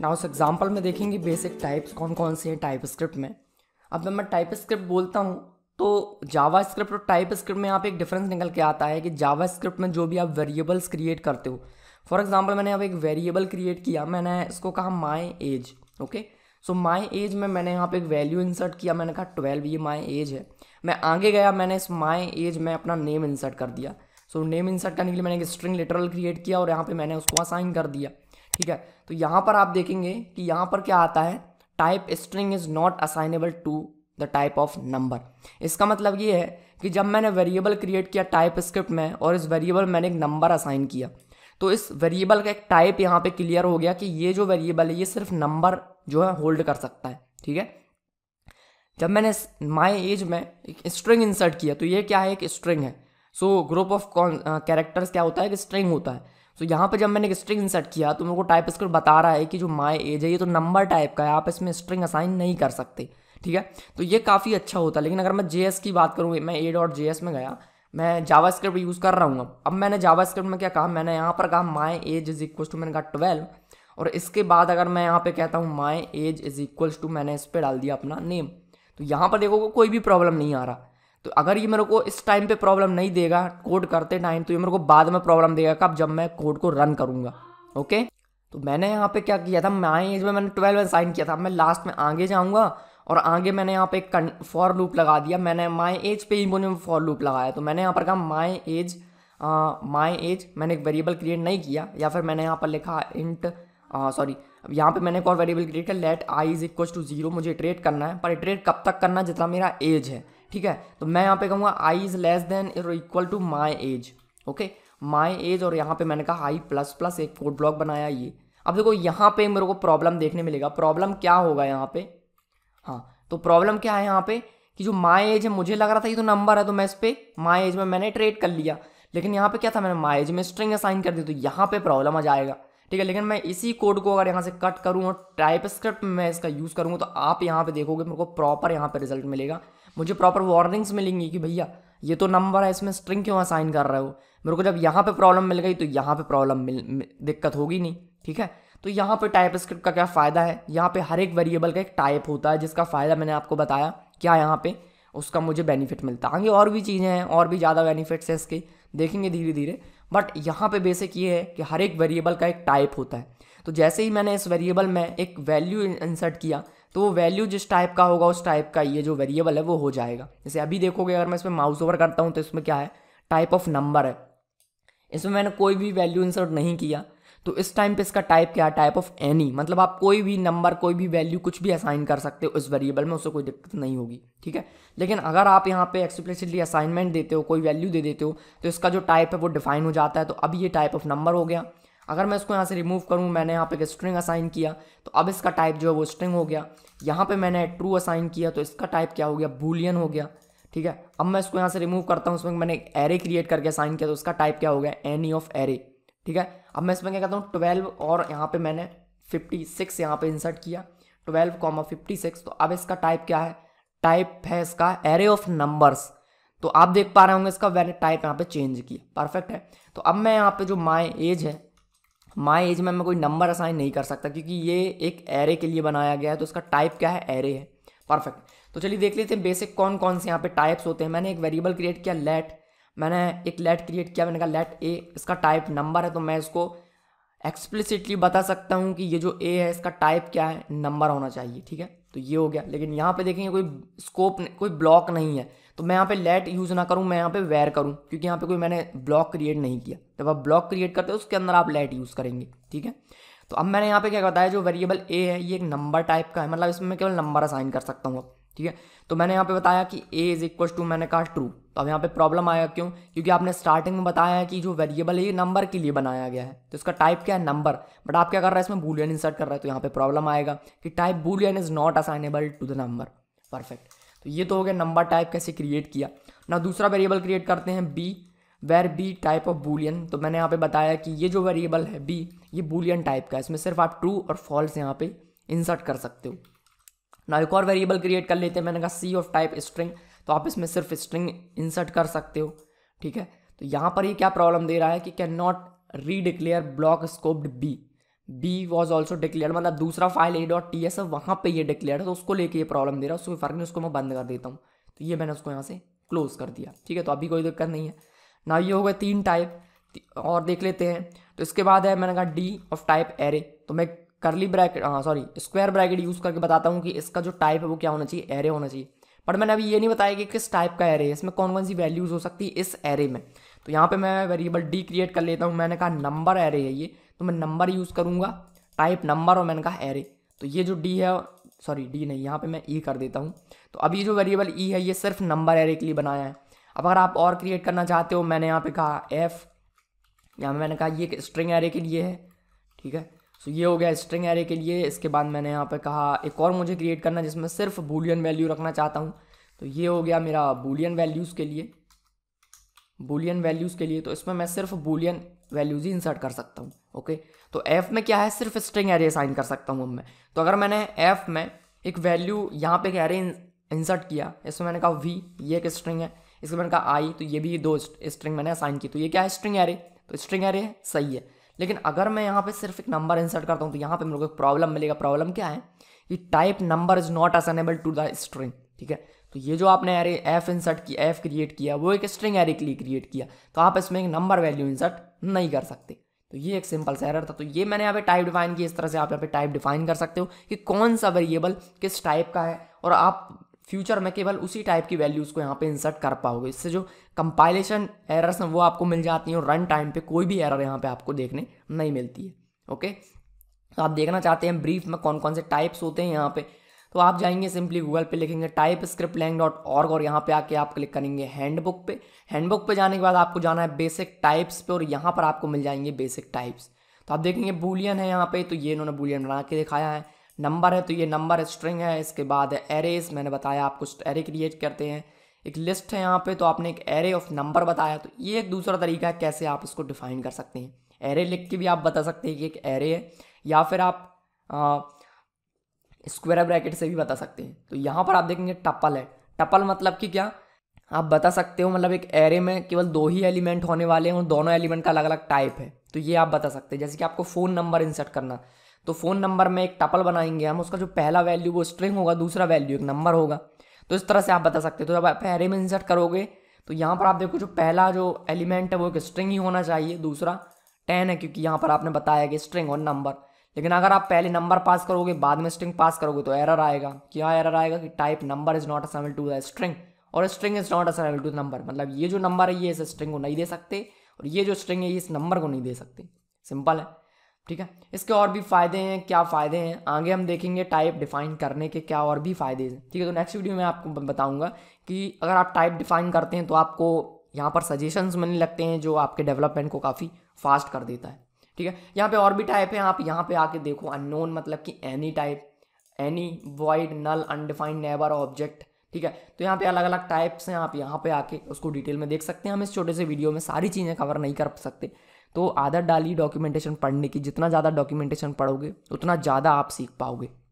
ना उस एग्जाम्पल में देखेंगे बेसिक टाइप्स कौन कौन से हैं टाइप स्क्रिप्ट में अब जब मैं टाइप स्क्रिप्ट बोलता हूँ तो जावा स्क्रिप्ट और टाइप स्क्रिप्ट में यहाँ पे एक डिफरेंस निकल के आता है कि जावा स्क्रिप्ट में जो भी आप वेरिएबल्स क्रिएट करते हो फॉर एग्जाम्पल मैंने अब एक वेरिएबल क्रिएट किया मैंने इसको कहा my age okay so my age में मैंने यहाँ पे एक वैल्यू इंसर्ट किया मैंने कहा ट्वेल्व ये माई एज है मैं आगे गया मैंने इस माई एज में अपना नेम इंसर्ट कर दिया सो नेम इंसर्ट करने के लिए मैंने एक स्ट्रिंग लिटरल क्रिएट किया और यहाँ पे मैंने उसको असाइन कर दिया ठीक है तो यहाँ पर आप देखेंगे कि यहाँ पर क्या आता है type string is not assignable to the type of number इसका मतलब ये है कि जब मैंने वेरिएबल क्रिएट किया टाइप स्क्रिप्ट में और इस वेरिएबल मैंने एक नंबर असाइन किया तो इस वेरिएबल का एक टाइप यहाँ पे क्लियर हो गया कि ये जो वेरिएबल है ये सिर्फ नंबर जो है होल्ड कर सकता है ठीक है जब मैंने माई एज में एक स्ट्रिंग इंसर्ट किया तो ये क्या है एक स्ट्रिंग है सो ग्रुप ऑफ कैरेक्टर्स क्या होता है एक स्ट्रिंग होता है तो so, यहाँ पर जब मैंने एक स्ट्रिंग इंसर्ट किया तो मेरे को टाइप स्क्रिप्ट बता रहा है कि जो माई एज है ये तो नंबर टाइप का है आप इसमें स्ट्रिंग असाइन नहीं कर सकते ठीक है तो ये काफ़ी अच्छा होता है लेकिन अगर मैं जे की बात करूँ मैं ए डॉट जे में गया मैं जावा स्क्रिप्ट यूज़ कर रहा हूँ अब मैंने जावा स्क्रिप्ट में क्या कहा मैंने यहाँ पर कहा my age is equal to मैंने कहा ट्वेल्व और इसके बाद अगर मैं यहाँ पे कहता हूँ my age is equals to मैंने इस पर डाल दिया अपना नेम तो यहाँ पर देखो कोई भी प्रॉब्लम नहीं आ रहा तो अगर ये मेरे को इस टाइम पे प्रॉब्लम नहीं देगा कोड करते टाइम तो ये मेरे को बाद में प्रॉब्लम देगा कब जब मैं कोड को रन करूँगा ओके तो मैंने यहाँ पे क्या किया था माई एज में मैंने ट्वेल्व साइन किया था मैं लास्ट में आगे जाऊँगा और आगे मैंने यहाँ पे एक फॉर लूप लगा दिया मैंने माई एज पे ही में फॉर लूप लगाया तो मैंने यहाँ पर कहा माई एज माई एज मैंने एक वेरिएबल क्रिएट नहीं किया या फिर मैंने यहाँ पर लिखा इंट सॉरी यहाँ पे मैंने एक और वेरिएबल क्रिएट किया let i is equal to zero मुझे इटरेट करना है पर इटरेट कब तक करना जितना मेरा एज है ठीक है तो मैं यहाँ पे कहूँगा आई इज़ लेस देन और equal to my age okay my age और यहाँ पे मैंने कहा आई प्लस प्लस एक कोड ब्लॉक बनाया ये अब देखो यहाँ पे मेरे को प्रॉब्लम देखने मिलेगा प्रॉब्लम क्या होगा यहाँ पे हाँ तो प्रॉब्लम क्या है यहाँ पे कि जो माई एज है मुझे लग रहा था ये तो नंबर है तो मैं इस पर माई एज में मैंने ट्रेड कर लिया लेकिन यहाँ पे क्या था मैंने माई एज में स्ट्रिंग असाइन कर दी तो यहाँ पे प्रॉब्लम आ जाएगा ठीक है लेकिन मैं इसी कोड को अगर यहाँ से कट करूँ और टाइप स्क्रिप्ट में मैं इसका यूज़ करूँगा तो आप यहाँ पे देखोगे मेरे को प्रॉपर यहाँ पे रिजल्ट मिलेगा मुझे प्रॉपर वार्निंग्स मिलेंगी कि भैया ये तो नंबर है इसमें स्ट्रिंग क्यों असाइन कर रहे हो मेरे को जब यहाँ पे प्रॉब्लम मिल गई तो यहाँ पे प्रॉब्लम मिल दिक्कत होगी नहीं ठीक है तो यहाँ पे टाइप स्क्रिप्ट का क्या फ़ायदा है यहाँ पे हर एक वेरिएबल का एक टाइप होता है जिसका फ़ायदा मैंने आपको बताया क्या यहाँ पे उसका मुझे बेनिफिट मिलता है आगे और भी चीज़ें हैं और भी ज़्यादा बेनिफिट्स हैं इसके देखेंगे धीरे धीरे बट यहाँ पे बेसिक ये है कि हर एक वेरिएबल का एक टाइप होता है तो जैसे ही मैंने इस वेरिएबल में एक वैल्यू इंसर्ट किया तो वो वैल्यू जिस टाइप का होगा उस टाइप का ये जो वेरिएबल है वो हो जाएगा जैसे अभी देखोगे अगर मैं इसमें माउस ओवर करता हूँ तो इसमें क्या है टाइप ऑफ नंबर है इसमें मैंने कोई भी वैल्यू इंसर्ट नहीं किया तो इस टाइम पे इसका टाइप क्या है टाइप ऑफ एनी मतलब आप कोई भी नंबर कोई भी वैल्यू कुछ भी असाइन कर सकते हो इस वेरिएबल में उससे कोई दिक्कत नहीं होगी ठीक है लेकिन अगर आप यहाँ पे एक्सप्लेसिटली असाइनमेंट देते हो कोई वैल्यू दे देते हो तो इसका जो टाइप है वो डिफाइन हो जाता है तो अब ये टाइप ऑफ नंबर हो गया अगर मैं इसको यहाँ से रिमूव करूँ मैंने यहाँ पे एक स्ट्रिंग असाइन किया तो अब इसका टाइप जो है वो स्ट्रिंग हो गया यहाँ पे मैंने ट्रू असाइन किया तो इसका टाइप क्या हो गया बुलियन हो गया ठीक है अब मैं इसको यहाँ से रिमूव करता हूँ उसमें मैंने एरे क्रिएट करके असाइन किया तो उसका टाइप क्या हो गया एनी ऑफ एरे ठीक है अब मैं इसमें क्या कहता हूँ ट्वेल्व और यहाँ पर मैंने फिफ्टी सिक्स यहाँ पर इंसर्ट किया ट्वेल्व कॉमा फिफ्टी सिक्स तो अब इसका टाइप क्या है टाइप है इसका एरे ऑफ नंबर्स तो आप देख पा रहे होंगे इसका मैंने टाइप यहाँ पे चेंज किया परफेक्ट है तो अब मैं यहाँ पे जो माई एज है माई एज में मैं कोई नंबर असाइन नहीं कर सकता क्योंकि ये एक एरे के लिए बनाया गया है तो उसका टाइप क्या है एरे है परफेक्ट तो चलिए देख लेते हैं बेसिक कौन कौन से यहाँ पे टाइप्स होते हैं मैंने एक वेरिएबल क्रिएट किया लेट मैंने एक लेट क्रिएट किया मैंने कहा लेट ए इसका टाइप नंबर है तो मैं इसको एक्सप्लिसिटली बता सकता हूँ कि ये जो ए है इसका टाइप क्या है नंबर होना चाहिए ठीक है तो ये हो गया लेकिन यहाँ पे देखेंगे कोई स्कोप कोई ब्लॉक नहीं है तो मैं यहाँ पे लेट यूज़ ना करूँ मैं यहाँ पे वेयर करूँ क्योंकि यहाँ पे कोई मैंने ब्लॉक क्रिएट नहीं किया जब आप ब्लॉक क्रिएट करते हो उसके अंदर आप लेट यूज़ करेंगे ठीक है तो अब मैंने यहाँ पे क्या बताया जो वेरिएबल ए है ये एक नंबर टाइप का है मतलब इसमें मैं केवल नंबर असाइन कर सकता हूँ अब ठीक है तो मैंने यहाँ पे बताया कि ए इज इक्वल टू मैंने कहा ट्रू तो अब यहाँ पे प्रॉब्लम आया क्यों क्योंकि आपने स्टार्टिंग में बताया है कि जो वेरिएबल है ये नंबर के लिए बनाया गया है तो इसका टाइप क्या है नंबर बट आप क्या कर रहे हैं इसमें बुलियन इंसर्ट कर रहे हैं तो यहाँ पे प्रॉब्लम आएगा कि type boolean is not assignable to the number perfect तो ये तो हो गया नंबर टाइप कैसे क्रिएट किया ना दूसरा वेरिएबल क्रिएट करते हैं B var B type of boolean तो मैंने यहाँ पे बताया कि ये जो वेरिएबल है बी ये बुलियन टाइप का है इसमें सिर्फ आप ट्रू और फॉल्स यहाँ पे इंसर्ट कर सकते हो ना एक और वेरिएबल क्रिएट कर लेते हैं मैंने कहा सी ऑफ टाइप स्ट्रिंग तो आप इसमें सिर्फ स्ट्रिंग इंसर्ट कर सकते हो ठीक है तो यहाँ पर ये क्या प्रॉब्लम दे रहा है कि cannot redeclare block scoped B B was also declare मतलब दूसरा file A dot T S है वहाँ पर ये डिक्लेयर है तो उसको लेके ये प्रॉब्लम दे रहा है उसको फर्क नहीं उसको मैं बंद कर देता हूँ तो ये मैंने उसको यहाँ से क्लोज कर दिया ठीक है तो अभी कोई दिक्कत नहीं है ना ये हो गए तीन टाइप और देख लेते हैं तो इसके बाद है मैंने कहा डी ऑफ टाइप एरे तो मैं करली ब्रैकेट हाँ सॉरी स्क्वायर ब्रैकेट यूज़ करके बताता हूँ कि इसका जो टाइप है वो क्या होना चाहिए एरे होना चाहिए पर मैंने अभी ये नहीं बताया कि किस टाइप का एरे है इसमें कौन कौन सी वैल्यूज़ हो सकती है इस एरे में तो यहाँ पे मैं वेरिएबल डी क्रिएट कर लेता हूँ मैंने कहा नंबर एरे है ये तो मैं नंबर यूज़ करूँगा टाइप नंबर और मैंने कहा एरे तो ये जो डी है सॉरी डी नहीं यहाँ पे मैं ई e कर देता हूँ तो अभी जो वेरिएबल ई e है ये सिर्फ नंबर एरे के लिए बनाया है अब अगर आप और क्रिएट करना चाहते हो मैंने यहाँ पे कहा एफ यहाँ मैंने कहा ये स्ट्रिंग एरे के लिए है ठीक है सो ये हो गया स्ट्रिंग एरे के लिए इसके बाद मैंने यहाँ पर कहा एक और मुझे क्रिएट करना जिसमें सिर्फ बुलियन वैल्यू रखना चाहता हूँ तो ये हो गया मेरा बुलियन वैल्यूज़ के लिए बुलियन वैल्यूज़ के लिए तो इसमें मैं सिर्फ बुलियन वैल्यूज़ ही इंसर्ट कर सकता हूँ ओके तो एफ़ में क्या है सिर्फ स्ट्रिंग एरे साइन कर सकता हूँ अब मैं तो अगर मैंने एफ़ में एक वैल्यू यहाँ पे एक एरे इंसर्ट किया इसमें मैंने कहा वी ये एक स्ट्रिंग है इसमें मैंने कहा आई तो ये भी दो स्ट्रिंग मैंने साइन की तो ये क्या है स्ट्रिंग एरे तो स्ट्रिंग एरे सही है लेकिन अगर मैं यहाँ पे सिर्फ एक नंबर इंसर्ट करता हूँ तो यहाँ पे मेरे को एक प्रॉब्लम मिलेगा प्रॉब्लम क्या है कि type number is not assignable to the string ठीक है तो ये जो आपने एरे एफ इंसर्ट किया एफ क्रिएट किया वो एक स्ट्रिंग एरे के लिए क्रिएट किया तो आप इसमें एक नंबर वैल्यू इंसर्ट नहीं कर सकते तो ये एक सिंपल सा एरर था तो ये मैंने यहाँ पे टाइप डिफाइन किया इस तरह से आप यहाँ पे टाइप डिफाइन कर सकते हो कि कौन सा वेरिएबल किस टाइप का है और आप फ्यूचर में केवल उसी टाइप की वैल्यूज़ को यहाँ पे इंसर्ट कर पाओगे इससे जो कंपाइलेशन एरर्स हैं वो आपको मिल जाती हैं और रन टाइम पे कोई भी एरर यहाँ पे आपको देखने नहीं मिलती है ओके तो आप देखना चाहते हैं ब्रीफ में कौन कौन से टाइप्स होते हैं यहाँ पे तो आप जाएंगे सिंपली गूगल पे लिखेंगे TypeScript lang dot org और यहाँ पे आके आप क्लिक करेंगे हैंडबुक पे हैंडबुक पे जाने के बाद आपको जाना है बेसिक टाइप्स पे और यहाँ पर आपको मिल जाएंगे बेसिक टाइप्स तो आप देखेंगे बुलियन है यहाँ पे तो ये इन्होंने बुलियन बना के दिखाया है नंबर है तो ये नंबर स्ट्रिंग है इसके बाद है एरेज मैंने बताया आप कुछ एरे क्रिएट करते हैं एक लिस्ट है यहाँ पे तो आपने एक एरे ऑफ नंबर बताया तो ये एक दूसरा तरीका है कैसे आप इसको डिफाइन कर सकते हैं एरे लिख के भी आप बता सकते हैं कि एक एरे है या फिर आप स्क्वेयर ब्रैकेट से भी बता सकते हैं तो यहाँ पर आप देखेंगे टपल है टपल मतलब कि क्या आप बता सकते हो मतलब एक एरे में केवल दो ही एलिमेंट होने वाले हैं और दोनों एलिमेंट का अलग अलग टाइप है तो ये आप बता सकते हैं जैसे कि आपको फ़ोन नंबर इंसर्ट करना तो फ़ोन नंबर में एक टपल बनाएंगे हम उसका जो पहला वैल्यू वो स्ट्रिंग होगा दूसरा वैल्यू एक नंबर होगा तो इस तरह से आप बता सकते हो तो जब आप एरे में इंसर्ट करोगे तो यहाँ पर आप देखो जो पहला जो एलिमेंट है वो एक स्ट्रिंग ही होना चाहिए दूसरा टेन है क्योंकि यहाँ पर आपने बताया कि स्ट्रिंग और नंबर लेकिन अगर आप पहले नंबर पास करोगे बाद में स्ट्रिंग पास करोगे तो एरर आएगा क्या एरर आएगा कि type number is not assignable to the string और string is not assignable to number मतलब ये जो नंबर है ये इस स्ट्रिंग को नहीं दे सकते और ये जो स्ट्रिंग है ये इस नंबर को नहीं दे सकते सिंपल है ठीक है इसके और भी फ़ायदे हैं क्या फ़ायदे हैं आगे हम देखेंगे टाइप डिफाइन करने के क्या और भी फ़ायदे हैं ठीक है तो नेक्स्ट वीडियो में आपको बताऊंगा कि अगर आप टाइप डिफाइन करते हैं तो आपको यहाँ पर सजेशंस मिलने लगते हैं जो आपके डेवलपमेंट को काफ़ी फास्ट कर देता है ठीक है यहाँ पे और भी टाइप है आप यहाँ पे आके देखो अननोन मतलब कि any type any void null undefined never object ठीक है तो यहाँ पे अलग अलग टाइप्स हैं आप यहाँ पे आके उसको डिटेल में देख सकते हैं हम इस छोटे से वीडियो में सारी चीज़ें कवर नहीं कर सकते तो आदत डाली डॉक्यूमेंटेशन पढ़ने की जितना ज़्यादा डॉक्यूमेंटेशन पढ़ोगे उतना ज़्यादा आप सीख पाओगे